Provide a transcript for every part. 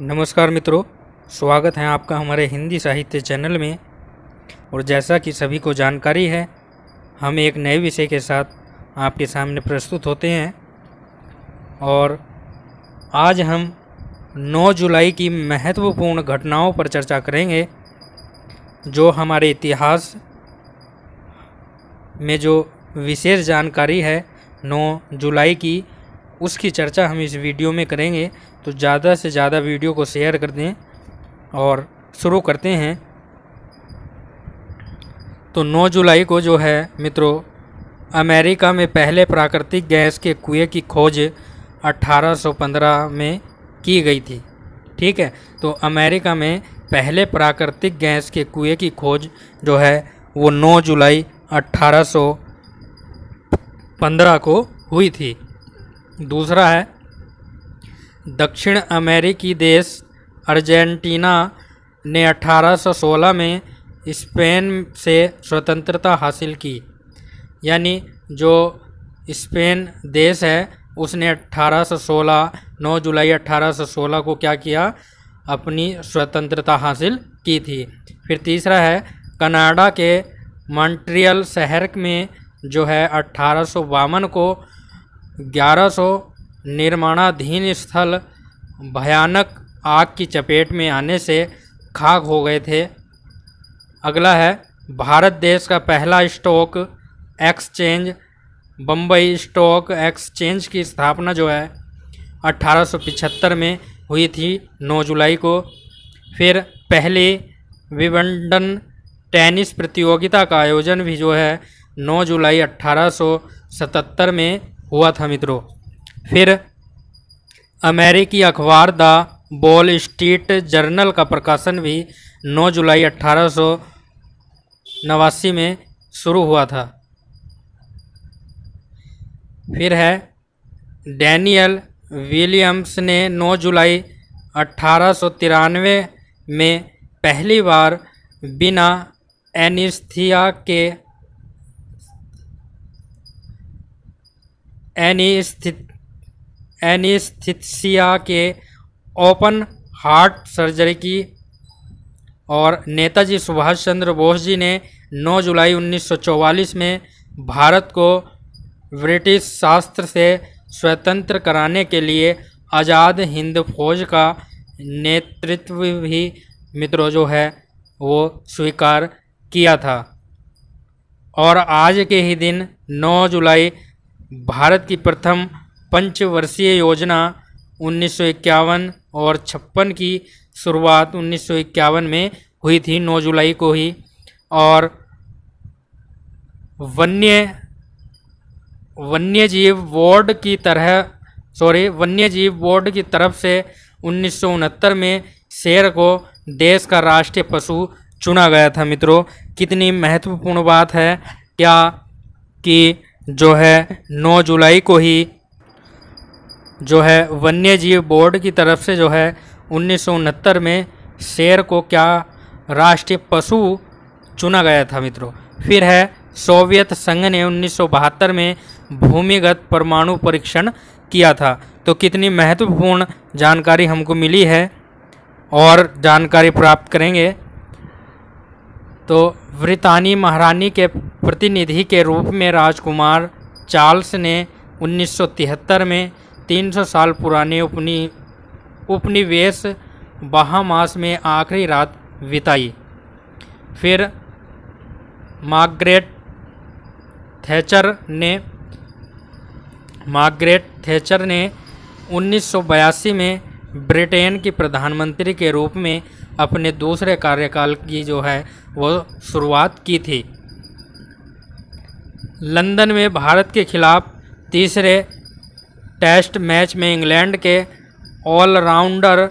नमस्कार मित्रों स्वागत है आपका हमारे हिंदी साहित्य चैनल में और जैसा कि सभी को जानकारी है हम एक नए विषय के साथ आपके सामने प्रस्तुत होते हैं और आज हम 9 जुलाई की महत्वपूर्ण घटनाओं पर चर्चा करेंगे जो हमारे इतिहास में जो विशेष जानकारी है 9 जुलाई की उसकी चर्चा हम इस वीडियो में करेंगे तो ज़्यादा से ज़्यादा वीडियो को शेयर कर दें और शुरू करते हैं तो 9 जुलाई को जो है मित्रों अमेरिका में पहले प्राकृतिक गैस के कुएं की खोज 1815 में की गई थी ठीक है तो अमेरिका में पहले प्राकृतिक गैस के कुएं की खोज जो है वो 9 जुलाई 1815 को हुई थी दूसरा है दक्षिण अमेरिकी देश अर्जेंटीना ने 1816 में स्पेन से स्वतंत्रता हासिल की यानी जो स्पेन देश है उसने 1816 9 जुलाई 1816 को क्या किया अपनी स्वतंत्रता हासिल की थी फिर तीसरा है कनाडा के मॉन्ट्रियल शहर में जो है अट्ठारह को ग्यारह सौ निर्माणाधीन स्थल भयानक आग की चपेट में आने से खाक हो गए थे अगला है भारत देश का पहला stock exchange Bombay stock exchange की स्थापना जो है 1875 में हुई थी 9 जुलाई को फिर पहले विवंडन टेनिस प्रतियोगिता का आयोजन भी जो है 9 जुलाई 1877 में हुआ था मित्रों फिर अमेरिकी अखबार द बॉल स्ट्रीट जर्नल का प्रकाशन भी 9 जुलाई अट्ठारह में शुरू हुआ था फिर है डैनियल विलियम्स ने 9 जुलाई अट्ठारह में पहली बार बिना एनिस्थिया के एनिस्थित एनिस्थिसिया के ओपन हार्ट सर्जरी की और नेताजी सुभाष चंद्र बोस जी ने 9 जुलाई 1944 में भारत को ब्रिटिश शास्त्र से स्वतंत्र कराने के लिए आज़ाद हिंद फौज का नेतृत्व भी मित्रों जो है वो स्वीकार किया था और आज के ही दिन 9 जुलाई भारत की प्रथम पंचवर्षीय योजना उन्नीस और छप्पन की शुरुआत उन्नीस में हुई थी 9 जुलाई को ही और वन्य वन्य जीव बोर्ड की तरह सॉरी वन्य जीव बोर्ड की तरफ से उन्नीस में शेर को देश का राष्ट्रीय पशु चुना गया था मित्रों कितनी महत्वपूर्ण बात है क्या कि जो है 9 जुलाई को ही जो है वन्य जीव बोर्ड की तरफ से जो है उन्नीस में शेर को क्या राष्ट्रीय पशु चुना गया था मित्रों फिर है सोवियत संघ ने उन्नीस में भूमिगत परमाणु परीक्षण किया था तो कितनी महत्वपूर्ण जानकारी हमको मिली है और जानकारी प्राप्त करेंगे तो ब्रितानी महारानी के प्रतिनिधि के रूप में राजकुमार चार्ल्स ने 1973 में 300 साल पुराने उपनी उपनिवेश बहामास में आखिरी रात बिताई फिर मार्गरेट थैचर ने मार्गरेट थैचर ने 1982 में ब्रिटेन की प्रधानमंत्री के रूप में अपने दूसरे कार्यकाल की जो है वो शुरुआत की थी लंदन में भारत के खिलाफ तीसरे टेस्ट मैच में इंग्लैंड के ऑलराउंडर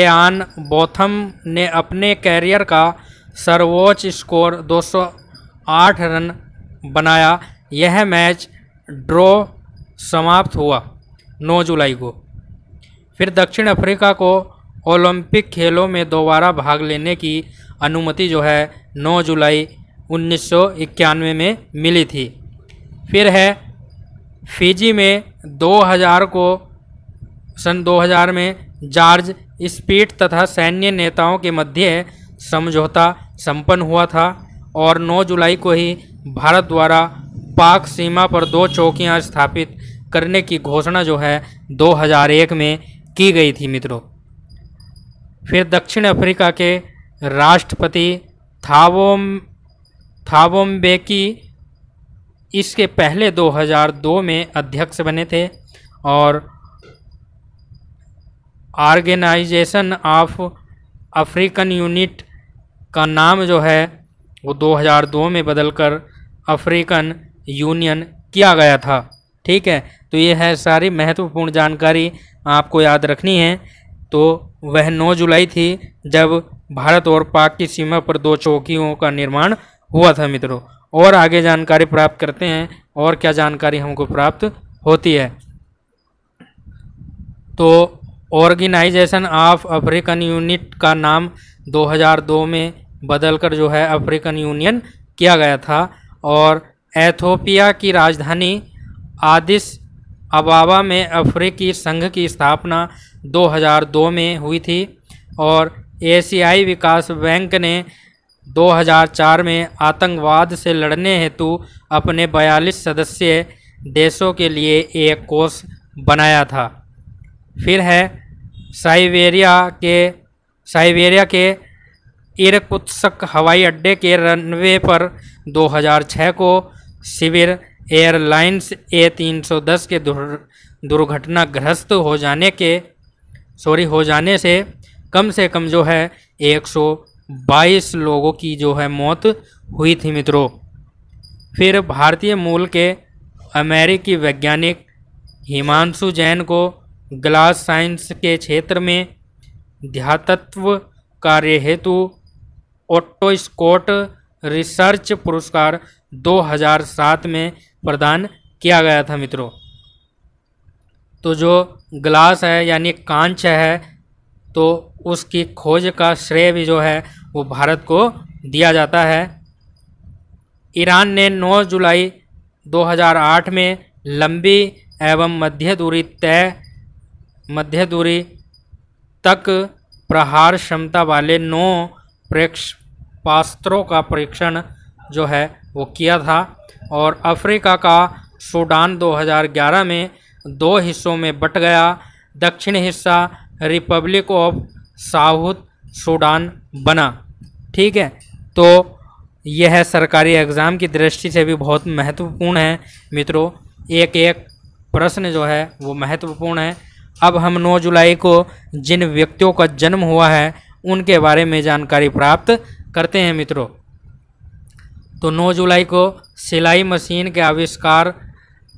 एआन बोथम ने अपने कैरियर का सर्वोच्च स्कोर 208 रन बनाया यह मैच ड्रॉ समाप्त हुआ 9 जुलाई को फिर दक्षिण अफ्रीका को ओलंपिक खेलों में दोबारा भाग लेने की अनुमति जो है 9 जुलाई उन्नीस में मिली थी फिर है फिजी में 2000 को सन 2000 में जॉर्ज स्पीट तथा सैन्य नेताओं के मध्य समझौता संपन्न हुआ था और 9 जुलाई को ही भारत द्वारा पाक सीमा पर दो चौकियां स्थापित करने की घोषणा जो है 2001 में की गई थी मित्रों फिर दक्षिण अफ्रीका के राष्ट्रपति थावोम थावोम्बेकी इसके पहले 2002 में अध्यक्ष बने थे और ऑर्गेनाइजेशन ऑफ अफ्रीकन यूनिट का नाम जो है वो 2002 में बदलकर अफ्रीकन यूनियन किया गया था ठीक है तो ये है सारी महत्वपूर्ण जानकारी आपको याद रखनी है तो वह 9 जुलाई थी जब भारत और पाक की सीमा पर दो चौकियों का निर्माण हुआ था मित्रों और आगे जानकारी प्राप्त करते हैं और क्या जानकारी हमको प्राप्त होती है तो ऑर्गेनाइजेशन ऑफ अफ्रीकन यूनिट का नाम 2002 में बदलकर जो है अफ्रीकन यूनियन किया गया था और एथोपिया की राजधानी आदिस अबावा में अफ्रीकी संघ की स्थापना 2002 में हुई थी और एशियाई विकास बैंक ने 2004 में आतंकवाद से लड़ने हेतु अपने 42 सदस्य देशों के लिए एक कोष बनाया था फिर है साइबेरिया के साइबेरिया के इरकुत्सक हवाई अड्डे के रनवे पर 2006 को शिविर एयरलाइंस ए 310 के दुर्घटनाग्रस्त हो जाने के सॉरी हो जाने से कम से कम जो है 122 लोगों की जो है मौत हुई थी मित्रों फिर भारतीय मूल के अमेरिकी वैज्ञानिक हिमांशु जैन को ग्लास साइंस के क्षेत्र में ध्यातत्व कार्य हेतु ओट्टो स्कॉट रिसर्च पुरस्कार 2007 में प्रदान किया गया था मित्रों तो जो ग्लास है यानी कांच है तो उसकी खोज का श्रेय भी जो है वो भारत को दिया जाता है ईरान ने 9 जुलाई 2008 में लंबी एवं मध्य दूरी तय मध्य दूरी तक प्रहार क्षमता वाले नौ प्रेक्ष पास्त्रों का परीक्षण जो है वो किया था और अफ्रीका का सूडान 2011 में दो हिस्सों में बट गया दक्षिण हिस्सा रिपब्लिक ऑफ साउथ सूडान बना ठीक है तो यह सरकारी एग्ज़ाम की दृष्टि से भी बहुत महत्वपूर्ण है मित्रों एक एक प्रश्न जो है वो महत्वपूर्ण है अब हम 9 जुलाई को जिन व्यक्तियों का जन्म हुआ है उनके बारे में जानकारी प्राप्त करते हैं मित्रों तो 9 जुलाई को सिलाई मशीन के आविष्कार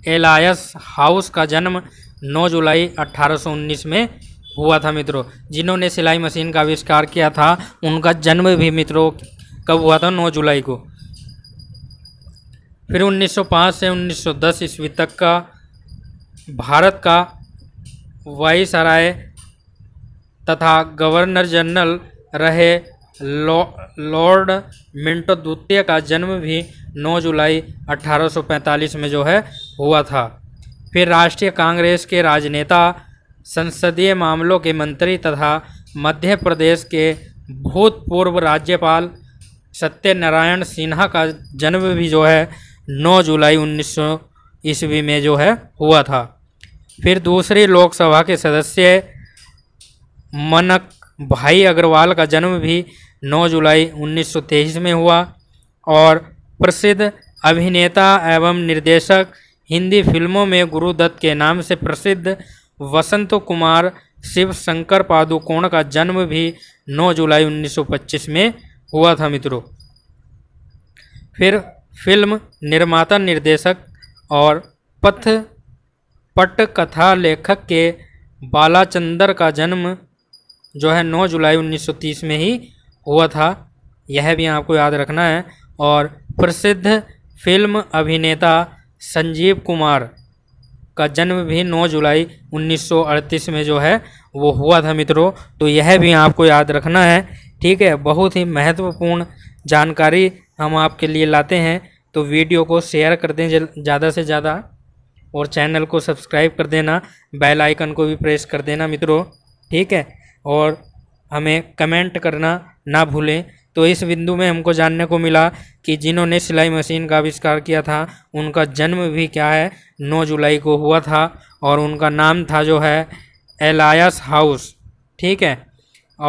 एलायस हाउस का जन्म 9 जुलाई 1819 में हुआ था मित्रों जिन्होंने सिलाई मशीन का आविष्कार किया था उनका जन्म भी मित्रों कब हुआ था 9 जुलाई को फिर 1905 से 1910 ईस्वी तक का भारत का वाइसराय तथा गवर्नर जनरल रहे लॉर्ड मिंटो द्वितीय का जन्म भी 9 जुलाई 1845 में जो है हुआ था फिर राष्ट्रीय कांग्रेस के राजनेता संसदीय मामलों के मंत्री तथा मध्य प्रदेश के भूतपूर्व राज्यपाल सत्यनारायण सिन्हा का जन्म भी जो है 9 जुलाई 1900 ईस्वी में जो है हुआ था फिर दूसरी लोकसभा के सदस्य मनक भाई अग्रवाल का जन्म भी 9 जुलाई 1923 में हुआ और प्रसिद्ध अभिनेता एवं निर्देशक हिंदी फिल्मों में गुरुदत्त के नाम से प्रसिद्ध वसंत कुमार शिव शंकर पादुकोण का जन्म भी 9 जुलाई 1925 में हुआ था मित्रों फिर फिल्म निर्माता निर्देशक और पथ पट कथा लेखक के बालाचंदर का जन्म जो है 9 जुलाई 1930 में ही हुआ था यह भी आपको याद रखना है और प्रसिद्ध फिल्म अभिनेता संजीव कुमार का जन्म भी 9 जुलाई 1938 में जो है वो हुआ था मित्रों तो यह भी आपको याद रखना है ठीक है बहुत ही महत्वपूर्ण जानकारी हम आपके लिए लाते हैं तो वीडियो को शेयर कर दें ज़्यादा से ज़्यादा और चैनल को सब्सक्राइब कर देना बेल आइकन को भी प्रेस कर देना मित्रों ठीक है और हमें कमेंट करना ना भूलें तो इस बिंदु में हमको जानने को मिला कि जिन्होंने सिलाई मशीन का आविष्कार किया था उनका जन्म भी क्या है 9 जुलाई को हुआ था और उनका नाम था जो है एलायस हाउस ठीक है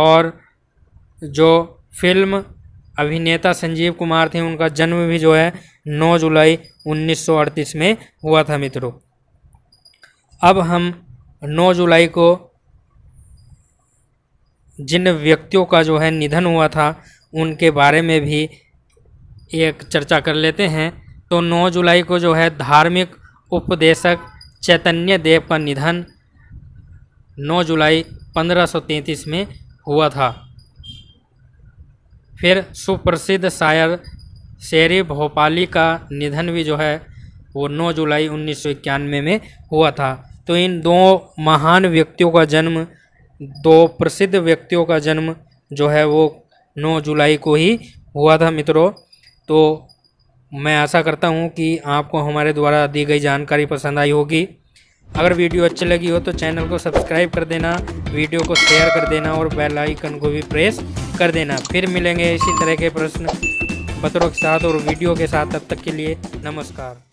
और जो फिल्म अभिनेता संजीव कुमार थे उनका जन्म भी जो है 9 जुलाई 1938 में हुआ था मित्रों अब हम 9 जुलाई को जिन व्यक्तियों का जो है निधन हुआ था उनके बारे में भी एक चर्चा कर लेते हैं तो 9 जुलाई को जो है धार्मिक उपदेशक चैतन्य देव का निधन 9 जुलाई 1533 में हुआ था फिर सुप्रसिद्ध शायर शेरी भोपाली का निधन भी जो है वो 9 जुलाई उन्नीस में हुआ था तो इन दो महान व्यक्तियों का जन्म दो प्रसिद्ध व्यक्तियों का जन्म जो है वो 9 जुलाई को ही हुआ था मित्रों तो मैं आशा करता हूँ कि आपको हमारे द्वारा दी गई जानकारी पसंद आई होगी अगर वीडियो अच्छी लगी हो तो चैनल को सब्सक्राइब कर देना वीडियो को शेयर कर देना और बेल आइकन को भी प्रेस कर देना फिर मिलेंगे इसी तरह के प्रश्न पत्रों के साथ और वीडियो के साथ तब तक के लिए नमस्कार